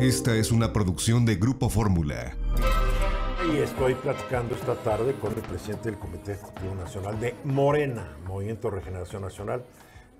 Esta es una producción de Grupo Fórmula. Y estoy platicando esta tarde con el presidente del Comité Ejecutivo Nacional de Morena, Movimiento Regeneración Nacional,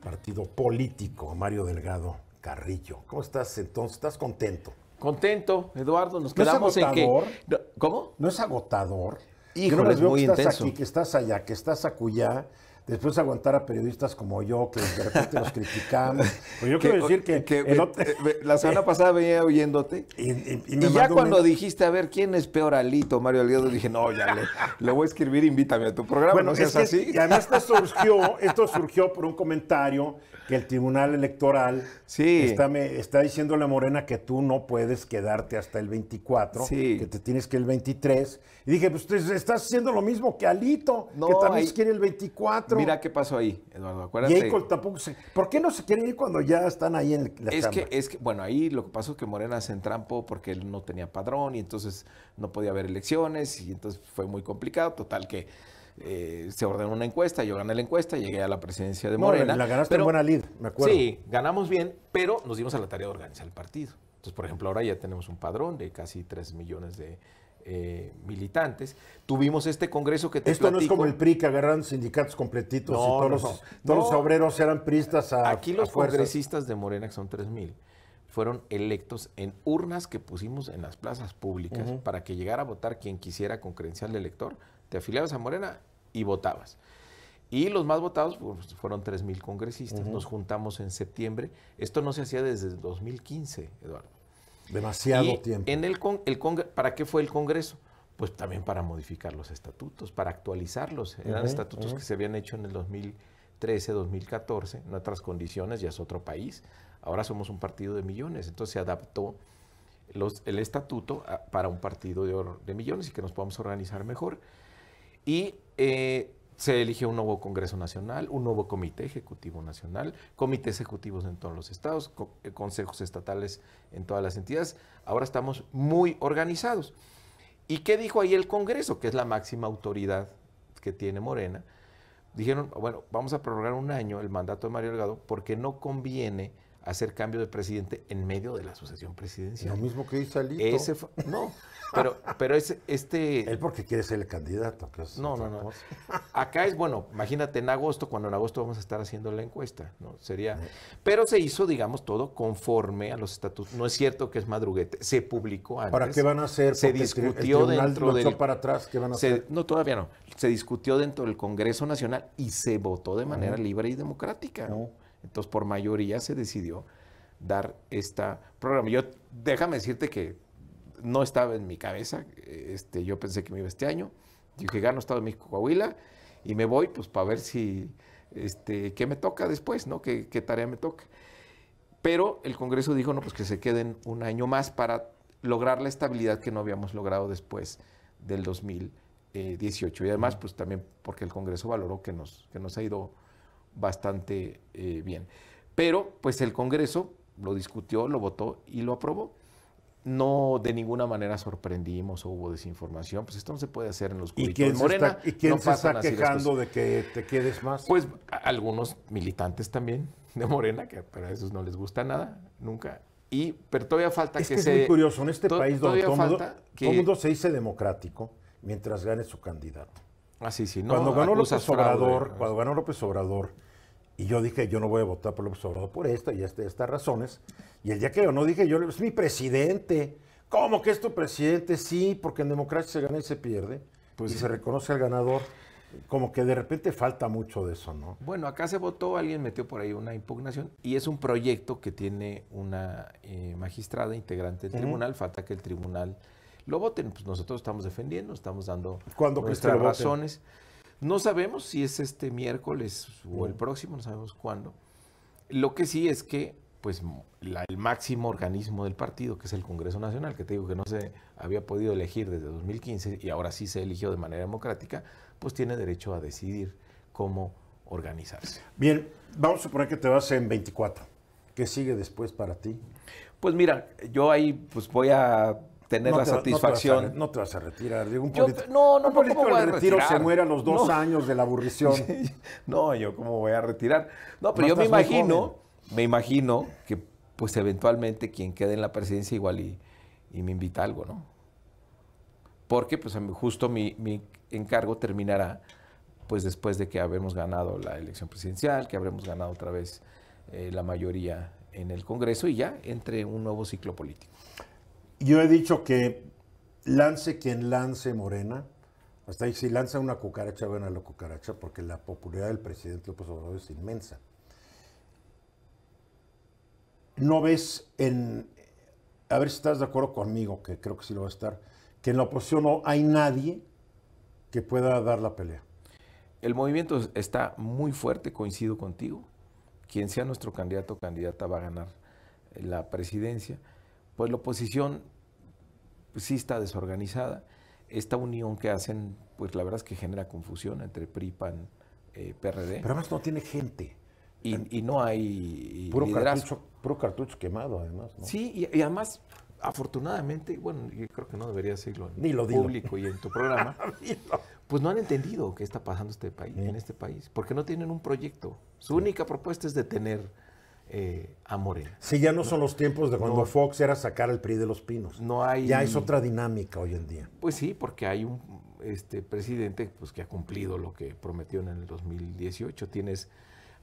partido político, Mario Delgado Carrillo. ¿Cómo estás entonces? ¿Estás contento? Contento, Eduardo. Nos quedamos ¿No es agotador? en ¿Cómo? ¿No es agotador? y Yo no les veo que estás aquí, que estás allá, que estás acullá después aguantar a periodistas como yo, que de repente los criticamos. Pues yo quiero decir que, eh, la semana pasada venía oyéndote. Y, ya cuando dijiste, a ver, ¿quién es peor Alito, Mario Aliado Dije, no, ya le, voy a escribir, invítame a tu programa, no seas así. Y además esto surgió, esto surgió por un comentario que el Tribunal Electoral está, me, está diciéndole a Morena que tú no puedes quedarte hasta el 24, que te tienes que ir el 23. Y dije, pues estás haciendo lo mismo que Alito, que también quiere el 24. Mira qué pasó ahí, Eduardo, acuérdate. Y ¿Por qué no se quieren ir cuando ya están ahí en la es que Es que, bueno, ahí lo que pasó es que Morena se entrampó porque él no tenía padrón y entonces no podía haber elecciones y entonces fue muy complicado. Total que... Eh, se ordenó una encuesta, yo gané la encuesta, llegué a la presidencia de Morena. la ganaste en buena lid, me acuerdo. Sí, ganamos bien, pero nos dimos a la tarea de organizar el partido. Entonces, por ejemplo, ahora ya tenemos un padrón de casi 3 millones de, eh, militantes. Tuvimos este congreso que te Esto no es como el PRI que agarraron sindicatos completitos y todos, los, obreros eran pristas a Aquí los congresistas de Morena, que son 3.000, fueron electos en urnas que pusimos en las plazas públicas para que llegara a votar quien quisiera con credencial de elector. Te afiliabas a Morena y votabas. Y los más votados pues, fueron fueron 3.000 congresistas. Nos juntamos en septiembre. Esto no se hacía desde 2015, Eduardo. Demasiado tiempo. En el, el ¿Para qué fue el Congreso? Pues también para modificar los estatutos, para actualizarlos. Eran estatutos que se habían hecho en el 2013, 2014, en otras condiciones, ya es otro país. Ahora somos un partido de millones, entonces se adaptó los, el estatuto para un partido de, millones y que nos podamos organizar mejor. Y eh, se eligió un nuevo Congreso Nacional, un nuevo Comité Ejecutivo Nacional, comités ejecutivos en todos los estados, eh, consejos estatales en todas las entidades. Ahora estamos muy organizados. ¿Y qué dijo ahí el Congreso, que es la máxima autoridad que tiene Morena? Dijeron, bueno, vamos a prorrogar un año el mandato de Mario Delgado porque no conviene hacer cambio de presidente en medio de la sucesión presidencial. Lo mismo que hizo Alito. no, pero, pero es, este... Él porque quiere ser el candidato. no, no, no. Acá es, bueno, imagínate en agosto, cuando en agosto vamos a estar haciendo la encuesta, ¿no? Sería... Pero se hizo, digamos, todo conforme a los estatutos. No es cierto que es madruguete. Se publicó antes. ¿Para qué van a hacer? Se discutió dentro del... para atrás, ¿qué van a hacer? No, todavía no. Se discutió dentro del Congreso Nacional y se votó de manera libre y democrática. No. Entonces, por mayoría se decidió dar este programa. Yo, déjame decirte que no estaba en mi cabeza, este, yo pensé que me iba este año, dije, gano Estado de México, Coahuila, y me voy pues para ver si, este, qué me toca después, ¿no? ¿Qué, qué tarea me toca? Pero el Congreso dijo, no, pues que se queden un año más para lograr la estabilidad que no habíamos logrado después del 2018. Y además, pues también porque el Congreso valoró que nos, que nos ha ido bastante eh, bien. Pero pues el Congreso lo discutió, lo votó y lo aprobó. No de ninguna manera sorprendimos o hubo desinformación, pues esto no se puede hacer en los ¿Y de Morena, ¿Y quién no se está quejando de que te quedes más? Pues algunos militantes también de Morena, que para esos no les gusta nada, nunca. Y, pero todavía falta que, se es muy curioso, en este país donde todo el mundo se dice democrático mientras gane su candidato. Ah, sí, sí. cuando ganó López Obrador, cuando ganó López Obrador, y yo dije, yo no voy a votar por López Obrador por esto y este, estas razones. Y el día que no dije, yo, es mi presidente. ¿Cómo que es tu presidente? Sí, porque en democracia se gana y se pierde. Pues y se reconoce al ganador. Como que de repente falta mucho de eso, ¿no? Bueno, acá se votó, alguien metió por ahí una impugnación y es un proyecto que tiene una eh, magistrada integrante del tribunal. Falta que el tribunal lo voten. Pues nosotros estamos defendiendo, estamos dando nuestras razones. No sabemos si es este miércoles o el próximo, no sabemos cuándo. Lo que sí es que pues el máximo organismo del partido, que es el Congreso Nacional, que te digo que no se había podido elegir desde 2015 y ahora sí se eligió de manera democrática, pues tiene derecho a decidir cómo organizarse. Bien, vamos a suponer que te vas en 24. ¿Qué sigue después para ti? Pues mira, yo ahí pues voy a tener la satisfacción. No te, vas a, retirar, un yo, no, no, un político retiro se muere a los dos años de la aburrición. no, yo cómo voy a retirar. No, pero yo me imagino, me imagino que pues eventualmente quien quede en la presidencia igual y, me invita algo, ¿no? Porque pues justo mi, mi encargo terminará pues después de que habremos ganado la elección presidencial, que habremos ganado otra vez eh, la mayoría en el Congreso y ya entre un nuevo ciclo político. Yo he dicho que lance quien lance Morena, hasta ahí si lanza una cucaracha, bueno la cucaracha, porque la popularidad del presidente López Obrador es inmensa. No ves en, a ver si estás de acuerdo conmigo, que creo que sí lo va a estar, que en la oposición no hay nadie que pueda dar la pelea. El movimiento está muy fuerte, coincido contigo. Quien sea nuestro candidato o candidata va a ganar la presidencia pues la oposición sí está desorganizada. Esta unión que hacen, pues la verdad es que genera confusión entre PRI, PAN, eh, PRD. Pero además no tiene gente. Y, no hay puro cartucho, puro cartucho, quemado, además. Sí, y, además, afortunadamente, bueno, yo creo que no debería decirlo en lo público y en tu programa, pues no han entendido qué está pasando este país, en este país, porque no tienen un proyecto. Su única propuesta es detener eh, a Morena. Sí, ya no son los tiempos de cuando Fox era sacar el PRI de los pinos. No hay. Ya es otra dinámica hoy en día. Pues sí, porque hay un este, presidente pues, que ha cumplido lo que prometió en el 2018. Tienes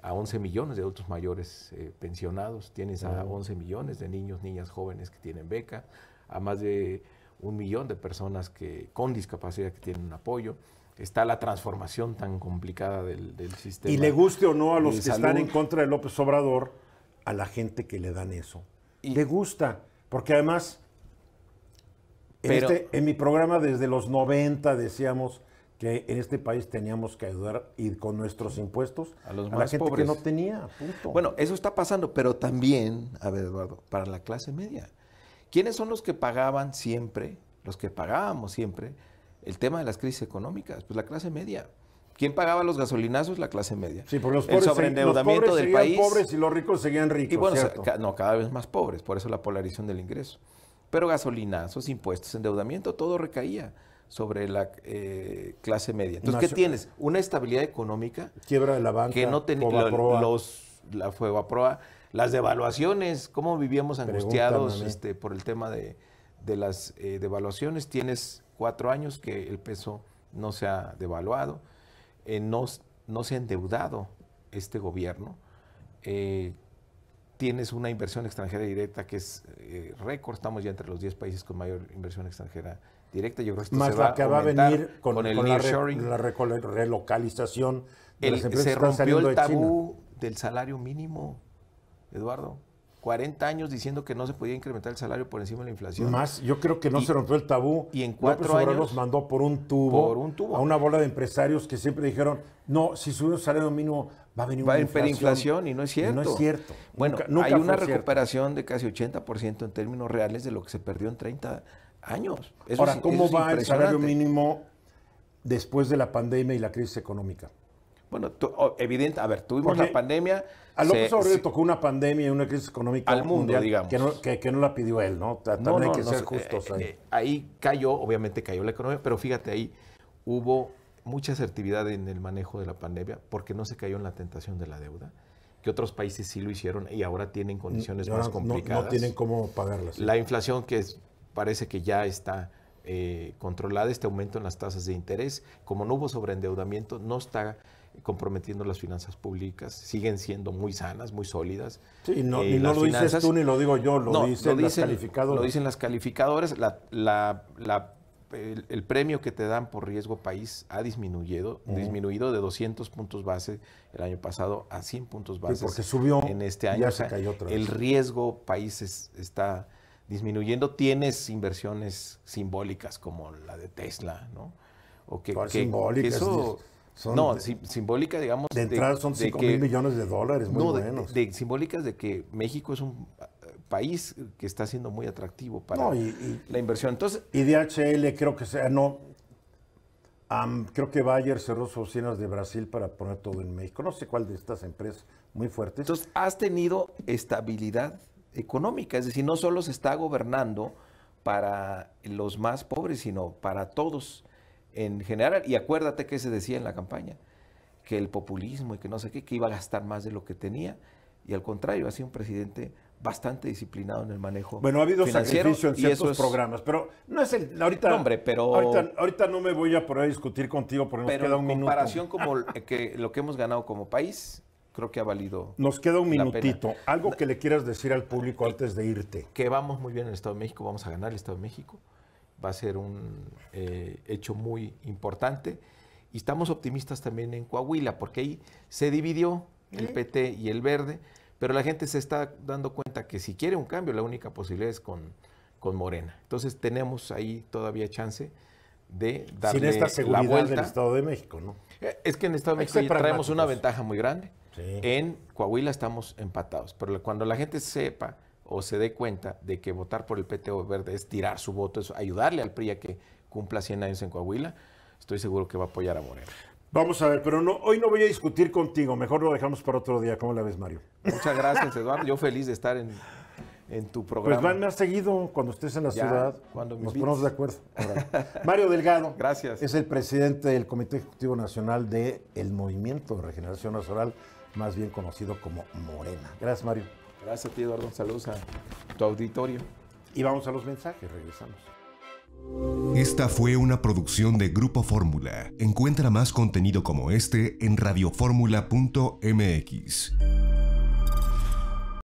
a 11 millones de adultos mayores eh, pensionados, tienes a 11 millones de niños, niñas, jóvenes que tienen beca, a más de un millón de personas que, con discapacidad que tienen un apoyo está la transformación tan complicada del, sistema. Y le guste o no a los que están en contra de López Obrador, a la gente que le dan eso. Le gusta, porque además, en, este, en mi programa desde los 90 decíamos que en este país teníamos que ayudar y con nuestros impuestos a, los la gente pobres. que no tenía. Bueno, eso está pasando, pero también, a ver Eduardo, para la clase media. ¿Quiénes son los que pagaban siempre, los que pagábamos siempre, el tema de las crisis económicas? Pues la clase media. ¿Quién pagaba los gasolinazos? La clase media. Sí, porque los pobres, el pobres del país. pobres y los ricos seguían ricos. no, cada vez más pobres, por eso la polarización del ingreso. Pero gasolinazos, impuestos, endeudamiento, todo recaía sobre la eh, clase media. Entonces, ¿qué tienes? Una estabilidad económica. Quiebra de la banca. Que no tenía los la fuego a proa, las devaluaciones, cómo vivíamos angustiados este, por el tema de, las eh, devaluaciones. Tienes cuatro años que el peso no se ha devaluado. Eh, no, se ha endeudado este gobierno. Eh, tienes una inversión extranjera directa que es eh, récord. Estamos ya entre los 10 países con mayor inversión extranjera directa. Yo creo Más la que va a venir con, la, relocalización de Se rompió el tabú del salario mínimo, Eduardo. 40 años diciendo que no se podía incrementar el salario por encima de la inflación. Más, yo creo que no se rompió el tabú. Y en cuatro años los mandó por un tubo. Por un tubo. A una bola de empresarios que siempre dijeron, no, si subimos el salario mínimo va a venir va a inflación. inflación. Y no es cierto. no es cierto. Bueno, hay una recuperación de casi 80% en términos reales de lo que se perdió en 30 años. Ahora, ¿cómo va el salario mínimo después de la pandemia y la crisis económica? Bueno, evidente, a ver, tuvimos la pandemia. A López Obrador le tocó una pandemia y una crisis económica al mundo, mundial, digamos. Que no, la pidió él, ¿no? También no, que ser justos eh, eh, ahí. cayó, obviamente cayó la economía, pero fíjate, ahí hubo mucha asertividad en el manejo de la pandemia porque no se cayó en la tentación de la deuda que otros países sí lo hicieron y ahora tienen condiciones más complicadas. No, tienen cómo pagarlas. La inflación que parece que ya está eh, controlada, este aumento en las tasas de interés, como no hubo sobreendeudamiento, no está comprometiendo las finanzas públicas, siguen siendo muy sanas, muy sólidas. Sí, no, y no eh, lo dices tú ni lo digo yo, lo, dicen, las calificadoras. Lo dicen las calificadoras, la, la, el, premio que te dan por riesgo país ha disminuido, disminuido de 200 puntos base el año pasado a 100 puntos base. porque subió en este año. El riesgo país está disminuyendo. Tienes inversiones simbólicas como la de Tesla, ¿no? O que, pues que, no, simbólica, digamos. De entrar son 5 mil millones de dólares, muy no, buenos. De, simbólicas de que México es un eh, país que está siendo muy atractivo para la inversión. Entonces, y DHL creo que sea, no. creo que Bayer cerró sus oficinas de Brasil para poner todo en México. No sé cuál de estas empresas muy fuertes. Entonces, has tenido estabilidad económica, es decir, no solo se está gobernando para los más pobres, sino para todos en general. Y acuérdate que se decía en la campaña, que el populismo y que no sé qué, que iba a gastar más de lo que tenía. Y al contrario, ha sido un presidente bastante disciplinado en el manejo. Bueno, ha habido sacrificio en ciertos programas, pero no es el ahorita. pero ahorita, no me voy a poner a discutir contigo porque nos queda un minuto. comparación como que lo que hemos ganado como país, creo que ha valido. Nos queda un minutito. Algo que le quieras decir al público antes de irte. Que vamos muy bien en el Estado de México, vamos a ganar el Estado de México va a ser un eh, hecho muy importante. Y estamos optimistas también en Coahuila, porque ahí se dividió el PT y el verde, pero la gente se está dando cuenta que si quiere un cambio, la única posibilidad es con, con Morena. Entonces tenemos ahí todavía chance de darle Sin esta seguridad la vuelta. del Estado de México, ¿no? Eh, es que en el Estado de México traemos una ventaja muy grande. En Coahuila estamos empatados, pero cuando la gente sepa o se dé cuenta de que votar por el PTO verde es tirar su voto, es ayudarle al PRI a que cumpla 100 años en Coahuila, estoy seguro que va a apoyar a Morena. Vamos a ver, pero no, hoy no voy a discutir contigo, mejor lo dejamos para otro día. ¿Cómo la ves, Mario? Muchas gracias, Eduardo. Yo feliz de estar en, tu pues programa. Pues van seguido cuando estés en la ciudad. Cuando nos ponemos de acuerdo. Mario Delgado. Gracias. Es el presidente del Comité Ejecutivo Nacional del Movimiento de Regeneración Nacional, más bien conocido como Morena. Gracias, Mario. Gracias a ti, Eduardo. Saludos a tu auditorio. Y vamos a los mensajes, regresamos. Esta fue una producción de Grupo Fórmula. Encuentra más contenido como este en radioformula.mx.